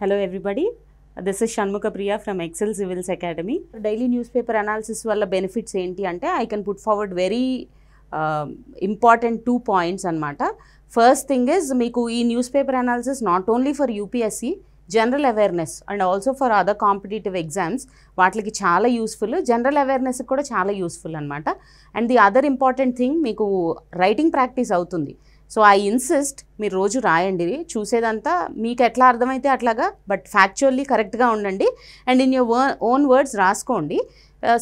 Hello everybody this is Shanmukha Priya from Excel civils academy daily news paper analysis వల్ల benefits ఏంటి అంటే I can put forward very important two points అనమాట first thing is మీకు ఈ news paper analysis not only for UPSC general awareness and also for other competitive exams వాటికి చాలా useful general awareness కూడా చాలా యూస్ఫుల్ అనమాట and the other important thing మీకు writing practice అవుతుంది సో ఐ ఇన్సిస్ట్ మీరు రోజు రాయండి చూసేదంతా మీకు ఎట్లా అర్థమైతే అట్లాగా బట్ ఫ్యాక్చువల్లీ కరెక్ట్గా ఉండండి and in your own words రాసుకోండి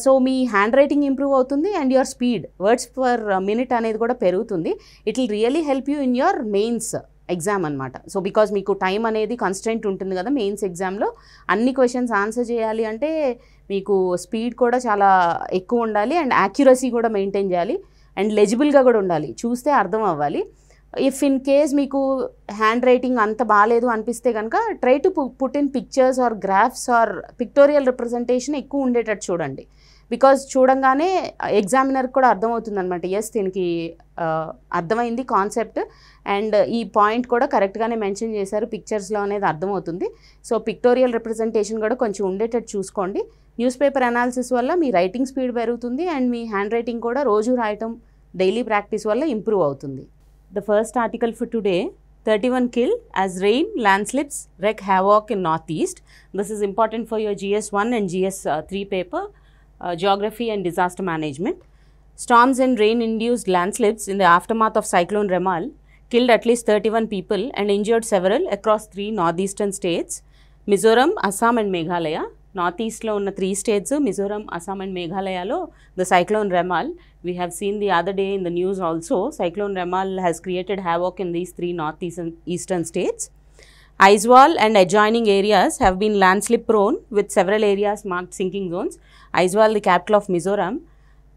సో uh, మీ హ్యాండ్ రైటింగ్ ఇంప్రూవ్ అవుతుంది and your speed words per minute అనేది కూడా పెరుగుతుంది it will really help you in your mains exam అనమాట సో బికాజ్ మీకు టైం అనేది కన్స్టెంట్ ఉంటుంది కదా మెయిన్స్ ఎగ్జామ్లో అన్ని క్వశ్చన్స్ ఆన్సర్ చేయాలి అంటే మీకు స్పీడ్ కూడా చాలా ఎక్కువ ఉండాలి అండ్ యాక్యురసీ కూడా మెయింటైన్ చేయాలి అండ్ లెజిబుల్గా కూడా ఉండాలి చూస్తే అర్థం అవ్వాలి ఇఫ్ ఇన్ కేస్ మీకు హ్యాండ్ రైటింగ్ అంత బాగాలేదు అనిపిస్తే కనుక try to put in pictures or graphs or pictorial representation ఎక్కువ ఉండేటట్టు చూడండి బికాజ్ చూడంగానే ఎగ్జామినర్ కూడా అర్థమవుతుంది అనమాట ఎస్ దీనికి అర్థమైంది కాన్సెప్ట్ అండ్ ఈ పాయింట్ కూడా కరెక్ట్గానే మెన్షన్ చేశారు పిక్చర్స్లో అనేది అర్థమవుతుంది సో పిక్టోరియల్ రిప్రజెంటేషన్ కూడా కొంచెం ఉండేటట్టు చూసుకోండి న్యూస్ పేపర్ అనాలిసిస్ వల్ల మీ రైటింగ్ స్పీడ్ పెరుగుతుంది అండ్ మీ హ్యాండ్ రైటింగ్ కూడా రోజు రాయటం డైలీ ప్రాక్టీస్ వల్ల ఇంప్రూవ్ అవుతుంది The first article for today 31 kill as rain, landslips wreck havoc in northeast. This is important for your GS1 and GS3 paper, uh, Geography and Disaster Management. Storms and rain-induced landslips in the aftermath of Cyclone Remal killed at least 31 people and injured several across three northeastern states, Mizoram, Assam and Meghalaya. Northeast ఈస్ట్లో three states: Mizoram, Assam, and Meghalaya. The Cyclone cyclone we have seen the other day in the news also, Cyclone Remal has created havoc in these three northeastern eastern states. Aizwal and adjoining areas have been landslip prone with several areas marked sinking zones. Aizwal, the capital of Mizoram,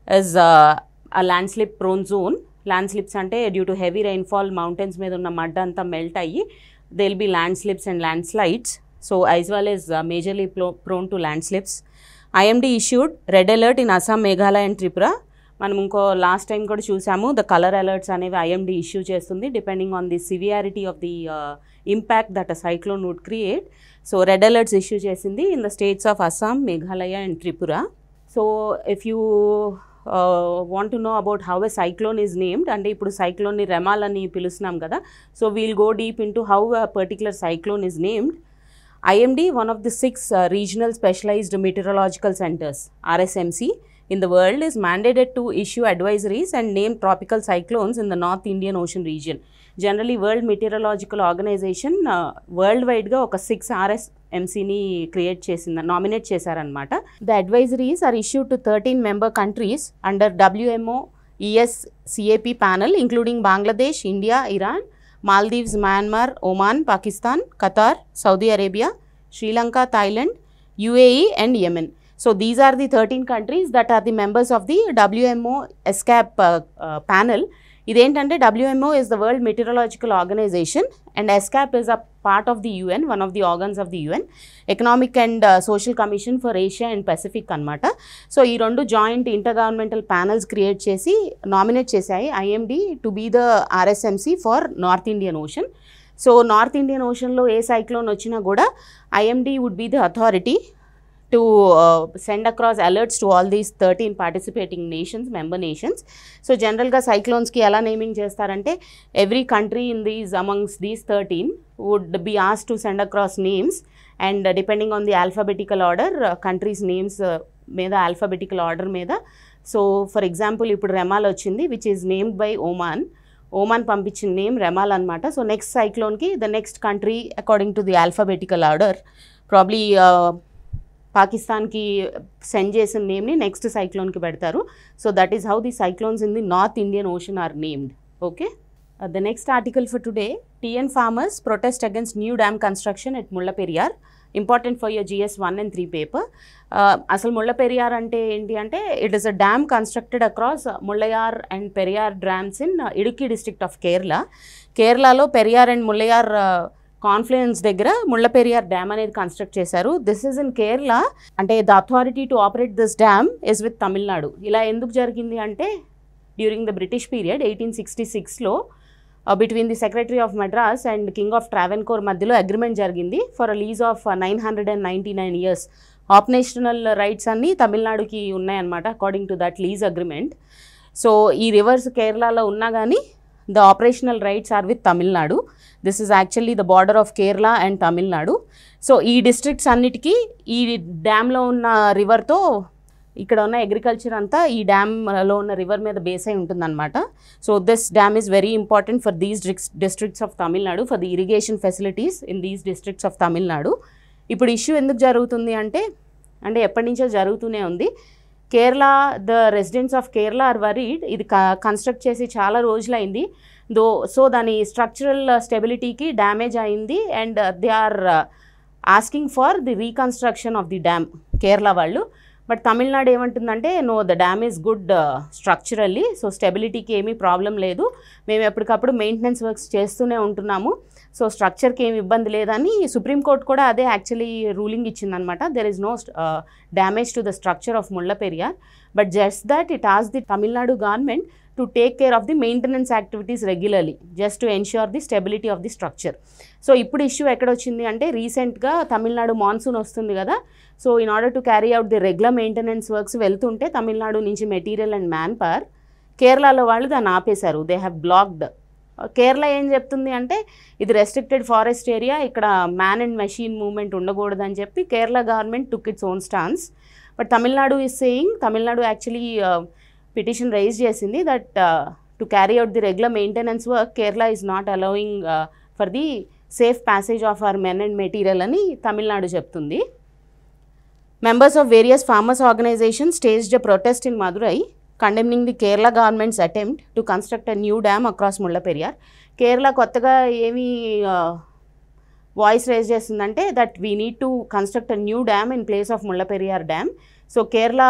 is uh, a landslip prone zone. Landslips అంటే due to heavy rainfall mountains మీద ఉన్న mud అంతా melt అయ్యి There will be landslips and landslides. So slides is uh, majorly prone to landslips. IMD issued red alert in Assam Meghalaya and Tripura. మనం ఇంకో last time కూడా చూసాము the colour alerts అనేవి IMD issue చేస్తుంది depending on the severity of the impact that a cyclone would create so red alerts issue చేసింది in the states of Assam Meghalaya and Tripura so if you want to know about how a cyclone is named అంటే ఇప్పుడు సైక్లోన్ని Remal అని పిలుస్తున్నాం కదా so we'll go deep into how a particular cyclone is named IMD one of the six regional specialised meteorological centres RSMC in the world is mandated to issue advisories and name tropical cyclones in the North Indian Ocean region. Generally World Meteorological Organisation world వైడ్గా ఒక six ఆర్ఎస్ ఎంసీని create చేసింది nominate చేశారనమాట the advisories are issue to thirteen member countries under WMO ESCAP panel including Bangladesh India Iran Maldives Myanmar Oman Pakistan Qatar Saudi Arabia Sri Lanka Thailand UAE and Yemen so these are the thirteen countries that are the members of the WMO ESCAP panel ఇదేంటంటే WMO is the World Meteorological Organisation and ఎస్కాప్ is a part of the UN one of the organs of the UN Economic and Social Commission for Asia and Pacific అనమాట so ఈ రెండు joint intergovernmental panels create చేసి nominate చేశాయి IMD to be the RSMC for North Indian Ocean so North Indian ఓషన్లో ఏ cyclone వచ్చినా కూడా IMD would be the authority to uh, send across alerts to all these 13 participating nations, member nations. So, generalga cyclones ki ela naming chestarante every country in these amongst these 13 would be asked to send across names and uh, depending on the alphabetical order, uh, countries names uh, మీద alphabetical order మీద so for example ఇప్పుడు Remal వచ్చింది which is named by Oman Oman పంపించిన name Remal అనమాట so next సైక్లోన్కి the next country according to the alphabetical order probably పాకిస్తాన్కి send చేసిన నేమ్ని నెక్స్ట్ సైక్లోన్కి పెడతారు so that is how the cyclones in the North Indian Ocean are named okay the next article for today TN farmers protest against new dam construction at ముళ్ళ Periyar important for your GS one and three paper అసలు Mullaperiyar అంటే ఏంటి అంటే it is a dam constructed across Mullayar and Periyar dams in Idukki district of Kerala కేరళలో Periyar and Mullayar confluence దగ్గర Mullaperiyar dam అనేది construct చేశారు this is in Kerala అంటే the authority to operate this dam is with Tamil Nadu ఇలా ఎందుకు జరిగింది అంటే during the British period eighteen sixty సిక్స్లో between the secretary of Madras and king of Travancore మధ్యలో అగ్రిమెంట్ జరిగింది for lease of nine hundred and ninety nine years operational rights అన్నీ తమిళనాడుకి ఉన్నాయన్నమాట according to that lease agreement so ఈ rivers కేరళలో ఉన్నా కానీ the operational rights are with Tamil Nadu this is actually the border of Kerala and Tamil Nadu so ఈ districts అన్నిటికీ ఈ డ్యామ్లో ఉన్న రివర్తో ఇక్కడ ఉన్న అగ్రికల్చర్ అంతా ఈ డ్యామ్లో ఉన్న రివర్ మీద బేస్ అయి ఉంటుందన్నమాట so this dam is very important for these districts of Tamil Nadu for the irrigation facilities in these districts of Tamil Nadu ఇప్పుడు ఇష్యూ ఎందుకు జరుగుతుంది అంటే అంటే ఎప్పటి నుంచో జరుగుతూనే ఉంది Kerala the residents of Kerala are worried ఇది కన్స్ట్రక్ట్ చేసి చాలా రోజులైంది దో సో దాని స్ట్రక్చరల్ స్టెబిలిటీకి డ్యామేజ్ అయింది and they are asking for the reconstruction of the dam Kerala వాళ్ళు బట్ తమిళనాడు ఏమంటుందంటే no the dam is good structurally so స్టెబిలిటీకి ఏమీ ప్రాబ్లం లేదు మేము ఎప్పటికప్పుడు మెయింటెనెన్స్ వర్క్స్ చేస్తూనే ఉంటున్నాము సో స్ట్రక్చర్కి ఏమి ఇబ్బంది లేదని సుప్రీంకోర్టు కూడా అదే యాక్చువల్లీ రూలింగ్ ఇచ్చిందనమాట there is no damage to the structure of Mullaperiyar but just that it ఆస్ the Tamil Nadu government to take care of the maintenance activities regularly just to ensure the stability of the structure so ఇప్పుడు issue ఎక్కడ వచ్చింది అంటే రీసెంట్గా Tamil Nadu monsoon వస్తుంది కదా so in order to carry out the regular maintenance works వెళ్తుంటే తమిళనాడు నుంచి material and man power కేరళలో వాళ్ళు దాన్ని ఆపేశారు దే హ్యావ్ బ్లాక్డ్ కేరళ ఏం చెప్తుంది అంటే ఇది రెస్ట్రిక్టెడ్ ఫారెస్ట్ ఏరియా ఇక్కడ మ్యాన్ అండ్ మెషిన్ మూవ్మెంట్ ఉండకూడదని చెప్పి Kerala government took its own stance but Tamil Nadu is saying Tamil Nadu actually petition raise చేసింది that to carry out the regular maintenance work Kerala is not allowing for the safe passage of our men and material అని తమిళనాడు చెప్తుంది members of various farmers organisation staged protest in Madurai condemning Kerala government's government's to construct construct a new dam across Mullaperiyar. Kerala కొత్తగా ఏమి voice raise చేస్తుందంటే that we need to construct a new dam in place of Mullaperiyar dam so Kerala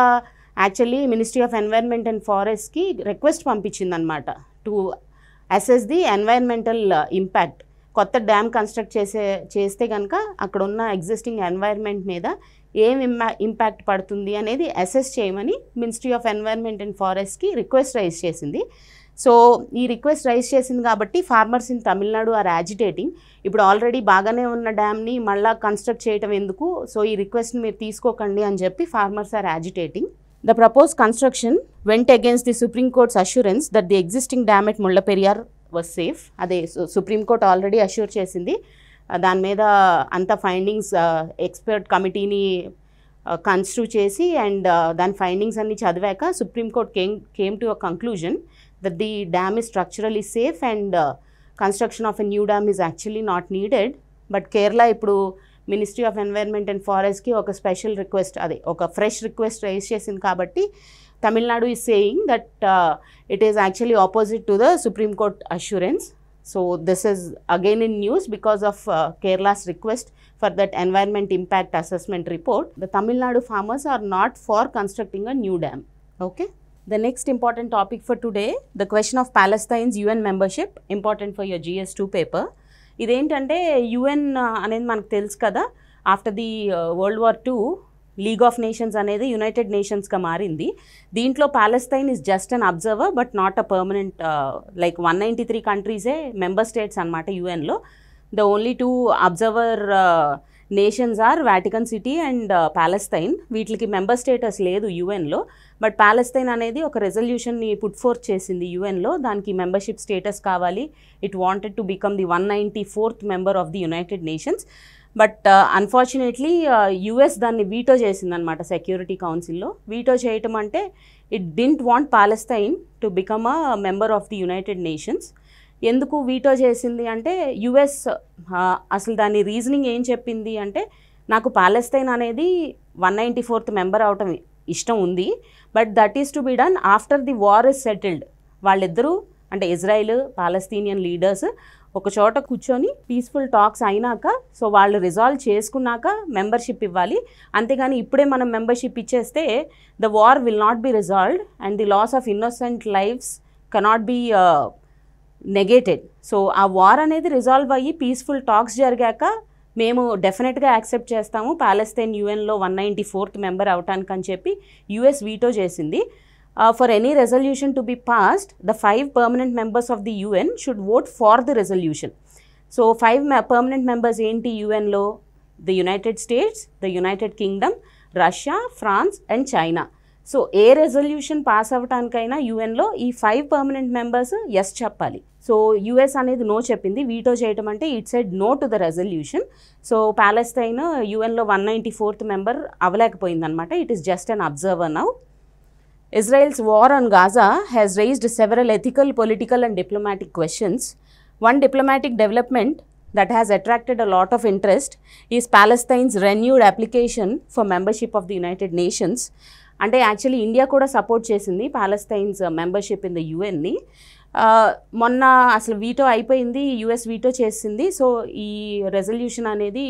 actually ministry of environment and ఫారెస్ట్కి request పంపించిందనమాట to assess the environmental impact కొత్త dam construct చేసే చేస్తే కనుక అక్కడ ఉన్న ఎగ్జిస్టింగ్ ఎన్వైర్న్మెంట్ మీద ఏం ఇంపాక్ట్ పడుతుంది అనేది అసెస్ చేయమని మినిస్ట్రీ ఆఫ్ ఎన్వైర్న్మెంట్ అండ్ ఫారెస్ట్కి రిక్వెస్ట్ రైజ్ చేసింది సో ఈ రిక్వెస్ట్ రైజ్ చేసింది కాబట్టి farmers in Tamil Nadu are agitating ఇప్పుడు ఆల్రెడీ బాగానే ఉన్న డ్యామ్ని మళ్ళా కన్స్ట్రక్ట్ చేయటం ఎందుకు సో ఈ రిక్వెస్ట్ని మీరు తీసుకోకండి అని చెప్పి farmers are agitating the propose construction went against the supreme court's assurance that the existing dam at Mullaperiyar was safe అదే సుప్రీంకోర్టు ఆల్రెడీ అష్యూర్ చేసింది దాని మీద అంత ఫైండింగ్స్ ఎక్స్పర్ట్ కమిటీని కన్స్ట్రూ చేసి అండ్ uh, దాని ఫైండింగ్స్ అన్ని చదివాక supreme court came came to a conclusion that the dam is structurally safe and construction of a new dam is actually not needed but Kerala ఇప్పుడు మినిస్ట్రీ ఆఫ్ ఎన్వైర్న్మెంట్ అండ్ ఫారెస్ట్కి ఒక special request అదే ఒక fresh request raise చేసింది కాబట్టి Tamil is saying that uh, it is actually opposite to the Supreme Court assurance. So this is again in news because of uh, Kerala's request for that environment impact assessment report. The Tamil Nadu farmers are not for constructing a new dam. Okay. The next important topic for today, the question of Palestine's UN membership, important for your GS2 paper. ఇదేంటంటే UN అనేది మనకు తెలుసు కదా after the World War Two League of Nations అనేది United నేషన్స్గా మారింది దీంట్లో Palestine is just an observer but not a permanent like one ninety three కంట్రీసే మెంబర్ స్టేట్స్ అనమాట యూఎన్లో the only two observer nations are Vatican City and Palestine వీటికి member status లేదు యుఎన్లో బట్ ప్యాలెస్తైన్ అనేది ఒక రెజల్యూషన్ని పుట్ ఫోర్త్ చేసింది యుఎన్లో దానికి మెంబర్షిప్ స్టేటస్ కావాలి it wanted to become the one ninety fourth member of the United Nations but unfortunately uh, US uh, దాన్ని వీటో చేసిందనమాట సెక్యూరిటీ కౌన్సిల్లో వీటో చేయటం అంటే it didn't want Palestine to become a member of the United Nations ఎందుకు veto చేసింది అంటే US uh, అసలు దాని రీజనింగ్ ఏం చెప్పింది అంటే నాకు పాలెస్తైన్ అనేది వన్ నైంటీ ఫోర్త్ మెంబర్ అవటం ఇష్టం ఉంది but that is to be done after the war is settled వాళ్ళిద్దరూ అంటే ఇజ్రాయిల్ పాలస్తీనియన్ లీడర్స్ ఒక చోట కూర్చొని పీస్ఫుల్ టాక్స్ అయినాక సో వాళ్ళు రిజాల్వ్ చేసుకున్నాక మెంబర్షిప్ ఇవ్వాలి అంతేగాని ఇప్పుడే మనం మెంబర్షిప్ ఇచ్చేస్తే the war will not be resolved and the loss of innocent lifes cannot be negated so ఆ వార్ అనేది రిజాల్వ్ అయ్యి పీస్ఫుల్ టాక్స్ జరిగాక మేము డెఫినెట్గా యాక్సెప్ట్ చేస్తాము పాలస్తీన్ యూఎన్లో వన్ నైంటీ ఫోర్త్ మెంబర్ అవటానికి అని చెప్పి యుఎస్ వీటో చేసింది uh, for any resolution to be passed, the five permanent members of the UN should vote for the resolution. So, five permanent members ఏంటి యుఎన్లో the United States the United Kingdom Russia France and China so ఏ resolution pass అవ్వటానికైనా యూఎన్లో ఈ five permanent members yes చెప్పాలి so US అనేది no చెప్పింది veto చేయటం అంటే it said no to the resolution so Palestine యూఎన్లో వన్ నైంటీ ఫోర్త్ మెంబర్ అవ్వలేకపోయిందనమాట it is just an observer now Israel's war on Gaza has raised several ethical, political and diplomatic questions. One diplomatic development that has attracted a lot of interest is Palestine's renewed application for membership of the United Nations. And actually, India కూడా support Palestine's uh, membership in the UN. మొన్న అసలు veto అయిపోయింది US veto చేసింది so ఈ resolution అనేది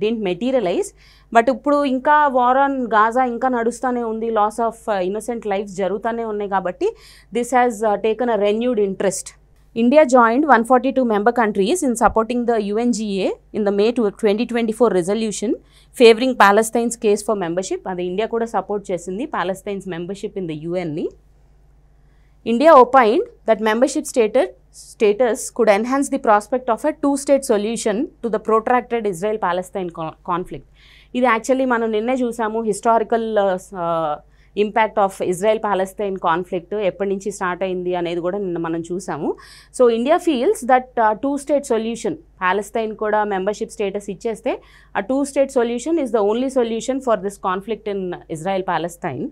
didn't materialise but ఇప్పుడు ఇంకా war on Gaza ఇంకా నడుస్తూనే ఉంది లాస్ ఆఫ్ ఇన్నోసెంట్ లైఫ్స్ జరుగుతూనే ఉన్నాయి కాబట్టి this has taken a renewed interest India joined 142 member countries in supporting the UNGA in the May 2024 resolution favoring Palestine's case for membership. అది India కూడా support చేసింది Palestine's membership in the యుఎన్ని India opined that membership status status could enhance the prospect of a two state solution to the protracted israel Palestine co conflict. ఇది actually మనం నిన్నే చూసాము historical impact of Israel Palestine conflict ఎప్పటి నుంచి start అయింది అనేది కూడా నిన్న మనం చూసాము so India feels that two state solution Palestine కూడా మెంబర్షిప్ స్టేటస్ ఇచ్చేస్తే ఆ two state solution is the only solution for this conflict in Israel Palestine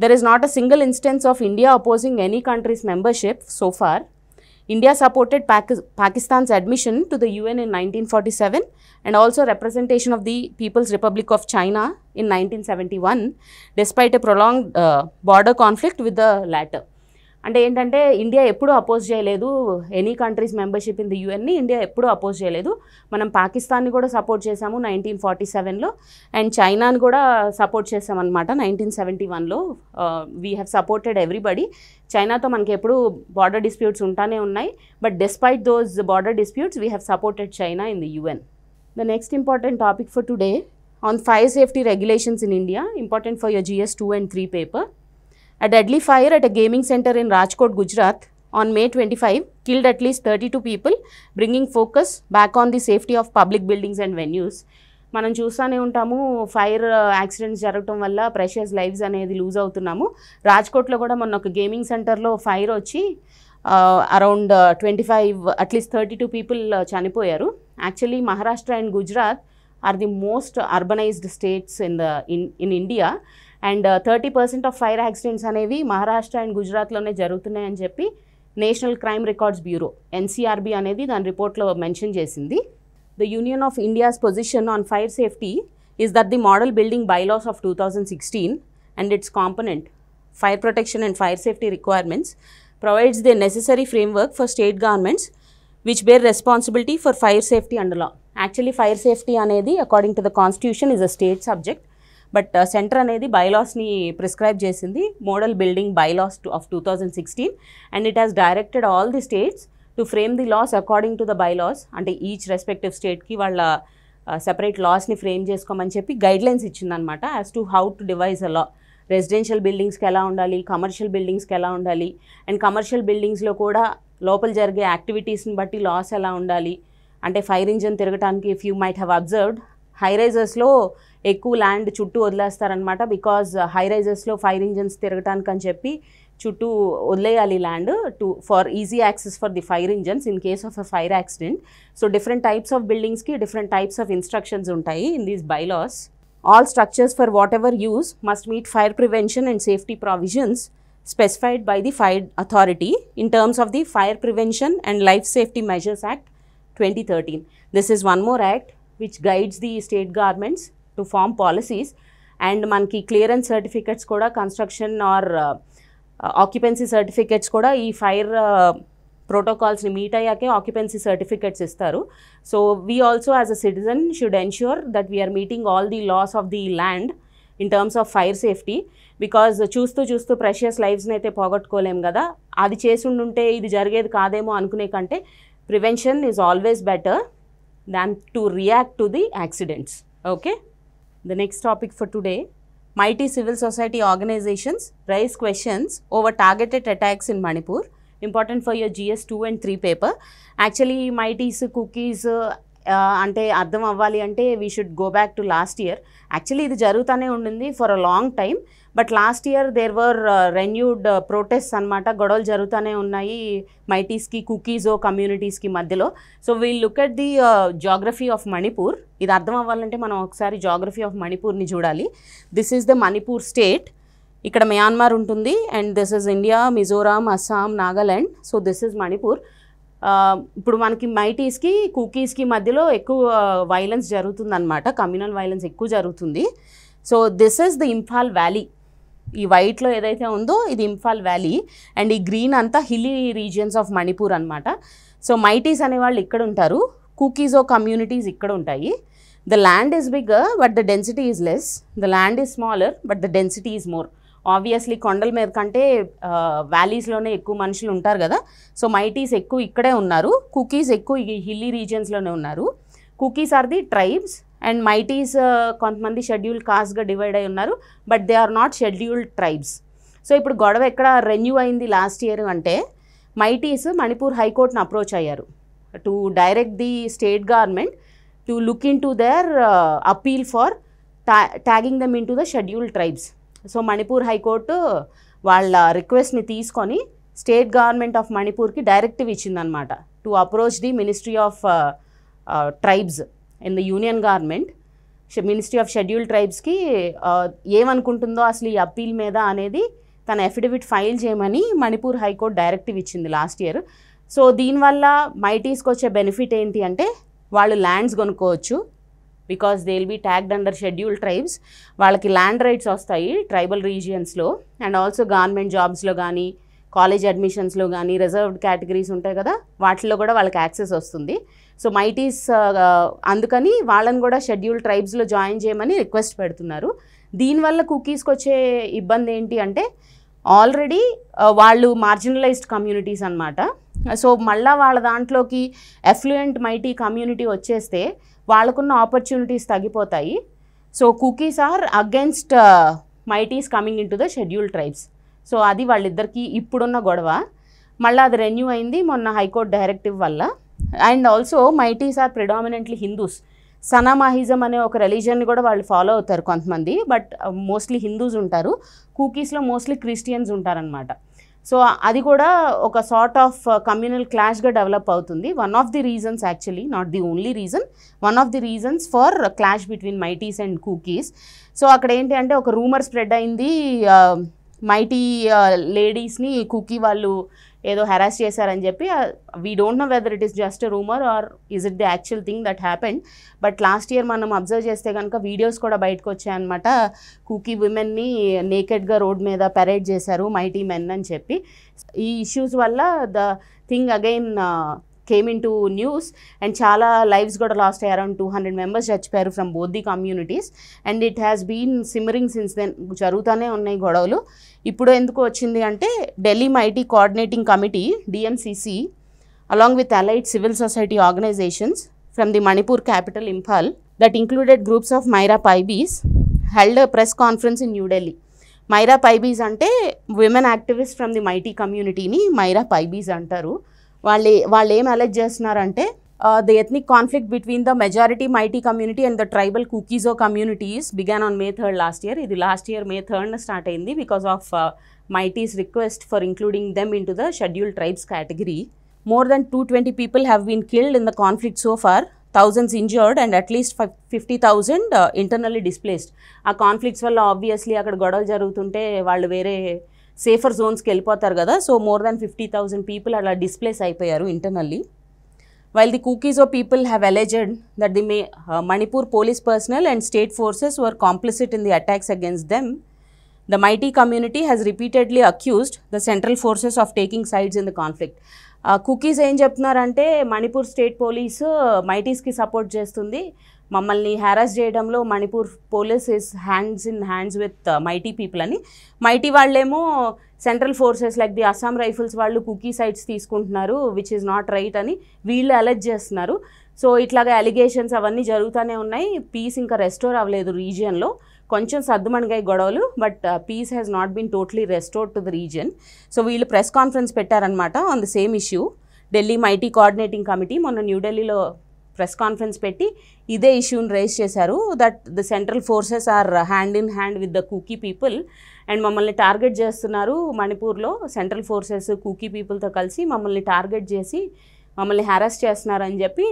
There is not a single instance of India opposing any country's membership so far. India supported Pak Pakistan's admission to the UN in 1947 and also representation of the People's Republic of China in 1971 despite a prolonged uh, border conflict with the latter. అంటే ఏంటంటే India ఎప్పుడూ oppose చేయలేదు any countries membership in the యుఎన్ని India ఎప్పుడూ oppose చేయలేదు మనం పాకిస్తాన్ని కూడా సపోర్ట్ చేసాము నైన్టీన్ ఫార్టీ సెవెన్లో అండ్ చైనాని కూడా సపోర్ట్ చేసామన్నమాట నైన్టీన్ సెవెంటీ వన్లో వీ హ్యావ్ సపోర్టెడ్ ఎవ్రీబడి చైనాతో మనకి ఎప్పుడు బార్డర్ డిస్ప్యూట్స్ ఉంటానే ఉన్నాయి but despite those border disputes we have supported China in the UN the next important topic for today on fire safety regulations in India important for your GS two and three paper A deadly fire at a gaming center in Rajkot, Gujarat on May 25 killed at least 32 people, bringing focus back on the safety of public buildings and venues. మనం చూస్తూనే ఉంటాము fire accidents uh, జరగటం వల్ల pressures lives అనేది loose అవుతున్నాము రాజ్కోట్లో కూడా మొన్న ఒక గేమింగ్ సెంటర్లో ఫైర్ వచ్చి around twenty five at least thirty two people చనిపోయారు actually Maharashtra and Gujarat are the most urbanised states in the in in India and thirty percent of fire accidents అనేవి మహారాష్ట్ర అండ్ గుజరాత్లోనే జరుగుతున్నాయని చెప్పి national crime records bureau NCRB అనేది దాని రిపోర్ట్లో mention చేసింది the union of India's position on fire safety is that the model building bylaws of two thousand sixteen and its component fire protection and fire safety requirements provides the necessary framework for state governments which bear responsibility for fire safety and law actually fire safety అనేది according to the constitution is a state subject but centre అనేది బైలాస్ని prescribe చేసింది model building bylaws of two thousand sixteen and it has directed all the states to frame the laws according to the bylaws అంటే each respective స్టేట్కి వాళ్ళ separate లాస్ని frame చేసుకోమని చెప్పి guidelines ఇచ్చిందనమాట as to how to devise a law residential బిల్డింగ్స్కి ఎలా ఉండాలి కమర్షియల్ బిల్డింగ్స్కి ఎలా ఉండాలి అండ్ కమర్షియల్ బిల్డింగ్స్లో కూడా లోపల జరిగే యాక్టివిటీస్ని బట్టి లాస్ ఎలా ఉండాలి అంటే fire engine if you might have observed హైరైజర్స్లో ఎక్కువ ల్యాండ్ చుట్టూ వదిలేస్తారనమాట బికాజ్ హై రైజెస్లో ఫైర్ ఇంజిన్స్ తిరగటానికి అని చెప్పి చుట్టూ వదిలేయాలి land to for easy access for the fire engines in case of a fire accident so different types of బిల్డింగ్స్కి డిఫరెంట్ టైప్స్ ఆఫ్ ఇన్స్ట్రక్షన్స్ ఉంటాయి in these bylaws all structures for whatever use must meet fire prevention and safety provisions specified by the fire authority in terms of the Fire Prevention and Life Safety Measures Act 2013. This is one more act which guides the state governments to form policies and మనకి clearance certificates కూడా construction or occupancy certificates కూడా ఈ fire ప్రోటోకాల్స్ని meet అయ్యాకే occupancy certificates ఇస్తారు so we also as a citizen should ensure that we are meeting all the loss of the land in terms of fire safety because చూస్తూ చూస్తూ precious లైఫ్స్ని అయితే పోగొట్టుకోలేం కదా అది ఉంటే ఇది జరిగేది కాదేమో అనుకునే కంటే prevention is always better than to react to the accidents okay The next topic for today, mighty civil society organizations raise questions over targeted attacks in Manipur. Important for your GS2 and 3 paper. Actually, mighties, cookies, uh, అంటే అర్థం అవ్వాలి అంటే we should go back to last year actually ఇది జరుగుతూనే ఉండింది for a long time but last year there were renewed protest అనమాట గొడవలు జరుగుతూనే ఉన్నాయి మైటీస్కి కుకీజో కమ్యూనిటీస్కి మధ్యలో so we'll look at the geography of Manipur ఇది అర్థం అవ్వాలంటే మనం ఒకసారి జాగ్రఫీ ఆఫ్ మణిపూర్ని చూడాలి this is the Manipur state ఇక్కడ మయాన్మార్ ఉంటుంది and this is India Mizoram Assam Nagaland so this is Manipur ఇప్పుడు మనకి మైటీస్కి కుకీస్కి మధ్యలో ఎక్కువ వైలెన్స్ uh, జరుగుతుందన్నమాట కమ్యూనల్ వైలెన్స్ ఎక్కువ జరుగుతుంది so this is the Imphal valley ఈ వైట్లో ఏదైతే ఉందో ఇది ఇంఫాల్ వ్యాలీ అండ్ ఈ గ్రీన్ అంతా హిల్లీ రీజియన్స్ ఆఫ్ మణిపూర్ అనమాట సో మైటీస్ అనేవాళ్ళు ఇక్కడ ఉంటారు కుకీజో కమ్యూనిటీస్ ఇక్కడ ఉంటాయి the land is bigger but the density is less the land is smaller but the density is more obviously కొండల మీద కంటే వ్యాలీస్లోనే ఎక్కువ మనుషులు ఉంటారు కదా సో మైటీస్ ఎక్కువ ఇక్కడే ఉన్నారు కుకీస్ ఎక్కువ హిల్లీ రీజియన్స్లోనే ఉన్నారు Kukis are the tribes and Meiteis uh, కొంతమంది షెడ్యూల్ కాస్ట్గా డివైడ్ అయి ఉన్నారు but they are not scheduled tribes so ఇప్పుడు గొడవ ఎక్కడ రెన్యూ అయింది లాస్ట్ ఇయర్ అంటే మైటీస్ మణిపూర్ హైకోర్టును అప్రోచ్ అయ్యారు to direct the state government to look into their appeal for టా tagging them in to the scheduled tribes so Manipur high court వాళ్ళ రిక్వెస్ట్ని తీసుకొని స్టేట్ గవర్నమెంట్ ఆఫ్ మణిపూర్కి డైరెక్టివ్ ఇచ్చిందనమాట to approach the ministry of tribes in the union government ministry of schedule ట్రైబ్స్కి ఏమనుకుంటుందో అసలు ఈ అప్పీల్ మీద అనేది తన అఫిడవిట్ ఫైల్ చేయమని మణిపూర్ హైకోర్టు డైరెక్టివ్ ఇచ్చింది లాస్ట్ ఇయర్ సో దీనివల్ల మైటీస్కి వచ్చే బెనిఫిట్ ఏంటి అంటే వాళ్ళు ల్యాండ్స్ కొనుక్కోవచ్చు because they will be tagged under schedule tribes వాళ్ళకి ల్యాండ్ రైట్స్ వస్తాయి ట్రైబల్ రీజియన్స్లో అండ్ ఆల్సో గవర్నమెంట్ జాబ్స్లో కానీ కాలేజ్ అడ్మిషన్స్లో కానీ రిజర్వ్డ్ కేటగిరీస్ ఉంటాయి కదా వాటిలో కూడా వాళ్ళకి యాక్సెస్ వస్తుంది సో మైటీస్ uh, uh, అందుకని వాళ్ళని కూడా షెడ్యూల్ ట్రైబ్స్లో జాయిన్ చేయమని రిక్వెస్ట్ పెడుతున్నారు దీనివల్ల కుకీస్కి వచ్చే ఇబ్బంది ఏంటి అంటే ఆల్రెడీ uh, వాళ్ళు మార్జినలైజ్డ్ కమ్యూనిటీస్ అనమాట సో మళ్ళీ వాళ్ళ దాంట్లోకి ఎఫ్లుయెంట్ మైటీ కమ్యూనిటీ వచ్చేస్తే వాళ్ళకున్న ఆపర్చునిటీస్ తగ్గిపోతాయి so Kukis are against Meiteis coming in to the schedule tribes so అది వాళ్ళిద్దరికీ ఇప్పుడున్న గొడవ మళ్ళీ అది రెన్యూ అయింది మొన్న హైకోర్టు డైరెక్టివ్ వల్ల and also Meiteis are predominantly Hindus Sanamahism అనే ఒక రిలీజియన్ని కూడా వాళ్ళు ఫాలో అవుతారు కొంతమంది బట్ మోస్ట్లీ హిందూస్ ఉంటారు కూకీస్లో మోస్ట్లీ క్రిస్టియన్స్ ఉంటారనమాట సో అది కూడా ఒక సార్ట్ ఆఫ్ కమ్యూనల్ క్లాష్గా డెవలప్ అవుతుంది one of the reasons actually not the only reason one of the reasons for clash between Meiteis and Kukis so అక్కడ ఏంటి అంటే ఒక రూమర్ స్ప్రెడ్ అయింది uh, మైటీ లేడీస్ని కుకీ వాళ్ళు ఏదో హెరాస్ చేశారని చెప్పి we don't know whether it is just rumour or is it the actual thing that happened but last year మనం అబ్జర్వ్ చేస్తే కనుక వీడియోస్ కూడా బయటకు వచ్చాయన్నమాట కుకీ విమెన్ని నేకెడ్గా రోడ్ మీద పెరేడ్ చేశారు మైటీ మెన్ అని చెప్పి ఈ ఇష్యూస్ వల్ల the thing again came into news and చాలా లైవ్స్ కూడా lost around two hundred members చచ్చిపోయారు from both the communities and it has been simmering since then జరుగుతూనే ఉన్నాయి గొడవలు ఇప్పుడు ఎందుకు వచ్చింది అంటే Delhi Meitei coordinating committee DMCC along with allied civil society organisations from the Manipur capital Imphal that included groups of Meira Paibis held press conference in New Delhi Meira Paibis అంటే women activist from the Meitei కమ్యూనిటీని మైరా పైబీస్ అంటారు వాళ్ళు వాళ్ళు ఏం అలెక్ట్ చేస్తున్నారంటే the ethnic conflict between the majority Meitei community and the tribal Kuki-Zo communities began on May third last year ఇది last year May థర్డ్న స్టార్ట్ అయింది because of Meiteis request for including them in to the schedule tribes category more than two twenty people have been killed in the conflict so far thousands injured and at least fifty thousand internally displaced ఆ conflicts వల్ల ఆబ్వియస్లీ అక్కడ గొడవలు జరుగుతుంటే వాళ్ళు వేరే safer జోన్స్కి వెళ్ళిపోతారు కదా so more than fifty thousand people అలా డిస్ప్లేస్ అయిపోయారు internally while the Kukis of people have alleged that the may Manipur police personnel and state forces were complicit in the attacks against them the Meitei community has repeatedly accused the central forces of taking sides in the conflict Kukis ఏం చెప్తున్నారంటే Manipur state police మైటీస్కి support చేస్తుంది మమ్మల్ని harass చేయడంలో Manipur police is hands in hands with Meitei people అని మైటీ వాళ్ళేమో central forces like the Assam rifles వాళ్ళు Kuki sides తీసుకుంటున్నారు విచ్ ఈజ్ నాట్ రైట్ అని వీళ్ళు అలర్ట్ చేస్తున్నారు సో ఇట్లాగా అలిగేషన్స్ అవన్నీ జరుగుతూనే ఉన్నాయి పీస్ ఇంకా రెస్టోర్ అవ్వలేదు రీజియన్లో కొంచెం సర్దుమణిగాయి గొడవలు but peace has not been totally restored to the region so వీళ్ళు ప్రెస్ కాన్ఫరెన్స్ పెట్టారనమాట on the same issue Delhi Meitei coordinating committee మొన్న న్యూఢిల్లీలో ప్రెస్ కాన్ఫరెన్స్ పెట్టి ఇదే ఇష్యూని రేస్ చేశారు that the central forces are hand in hand with the Kuki people and మమ్మల్ని target చేస్తున్నారు మణిపూర్లో సెంట్రల్ ఫోర్సెస్ కూకీ పీపుల్తో కలిసి మమ్మల్ని టార్గెట్ చేసి మమ్మల్ని హ్యారాస్ చేస్తున్నారని చెప్పి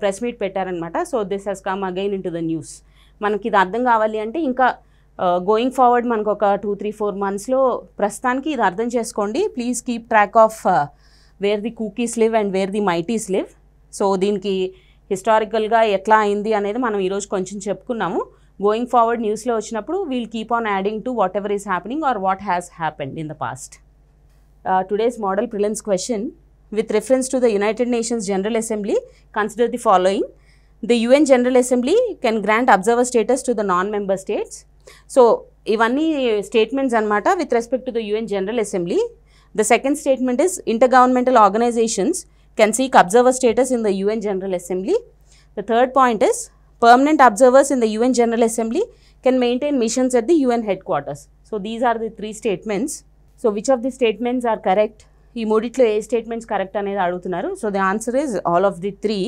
ప్రెస్ మీట్ పెట్టారనమాట so this has come again in to the news మనకి ఇది అర్థం కావాలి అంటే ఇంకా గోయింగ్ ఫార్వర్డ్ మనకు ఒక టూ త్రీ ఫోర్ మంత్స్లో ప్రస్తుతానికి ఇది అర్థం చేసుకోండి please keep track of where the Kukis live and where the Meiteis live so దీనికి హిస్టారికల్గా ఎట్లా అయింది అనేది మనం ఈరోజు కొంచెం చెప్పుకున్నాము గోయింగ్ ఫార్వర్డ్ న్యూస్లో వచ్చినప్పుడు we'll keep on adding to whatever is happening or what has happened in the past today's model prelims question with reference to the United Nations General Assembly consider the following the UN general Assembly can grant observer status to the non member states so ఇవన్నీ statements అనమాట with respect to the UN general Assembly the second statement is intergovernmental organisations can seek observer status in the UN General Assembly. The third point is permanent observers in the UN General Assembly can maintain missions at the UN headquarters. So, these are the three statements. So, which of the statements are correct? ఈ మూడిట్లో ఏ statements correct అనేది అడుగుతున్నారు so the answer is all of the three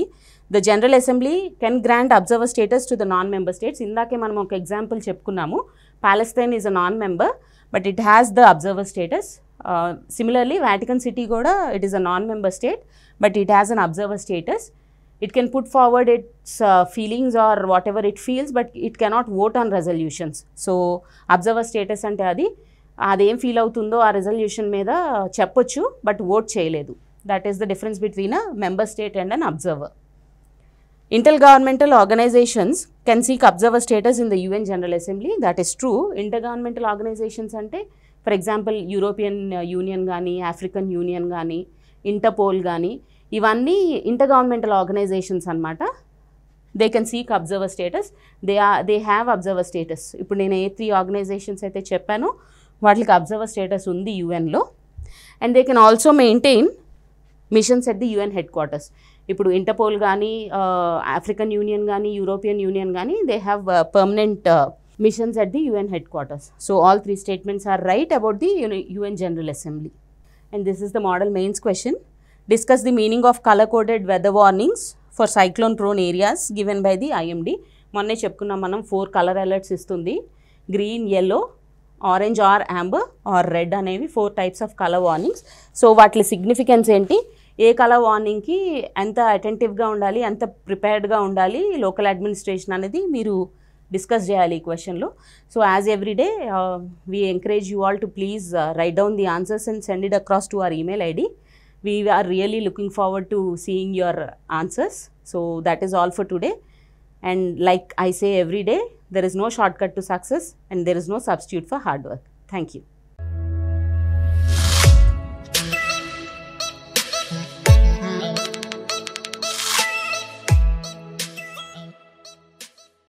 the General Assembly can grant observer status to the non member states ఇందాకే మనం ఒక example చెప్పుకున్నాము Palestine is a non member but it has the observer status similarly Vatican City కూడా it is a non member state but it has an observer status it can put forward its feelings or whatever it feels but it cannot vote on resolutions so observer status అంటే అది అదేం feel అవుతుందో ఆ resolution మీద చెప్పొచ్చు but vote చేయలేదు that is the difference between a member state and an observer intergovernmental organizations can seek observer status in the UN general assembly that is true intergovernmental organizations అంటే for example European Union కానీ African Union కానీ Interpol కానీ ఇవన్నీ intergovernmental organizations అనమాట they can seek observer status they are they have observer status ఇప్పుడు నేను ఏ three organisations అయితే చెప్పానో వాటికి అబ్జర్వర్ స్టేటస్ ఉంది యుఎన్లో and they can also maintain missions at the UN headquarters ఇప్పుడు ఇంటర్పోల్ కానీ ఆఫ్రికన్ యూనియన్ కానీ యూరోపియన్ యూనియన్ కానీ they have permanent missions at the UN headquarters so all three statements are right about the UN general assembly and this is the model mains question discuss the meaning of colour coded weather warnings for cyclone prone areas given by the IMD మొన్నే చెప్పుకున్నాం మనం four colour alerts ఇస్తుంది green yellow orange or amber or red అనేవి four types of colour warnings so వాటి significance ఏంటి ఏ colour వార్నింగ్కి ఎంత అటెంటివ్గా ఉండాలి ఎంత ప్రిపేర్డ్గా ఉండాలి లోకల్ అడ్మినిస్ట్రేషన్ అనేది మీరు discuss jayali question lo. So as every day, uh, we encourage you all to please uh, write down the answers and send it across to our email ID. We are really looking forward to seeing your answers. So that is all for today. And like I say every day, there is no shortcut to success and there is no substitute for hard work. Thank you.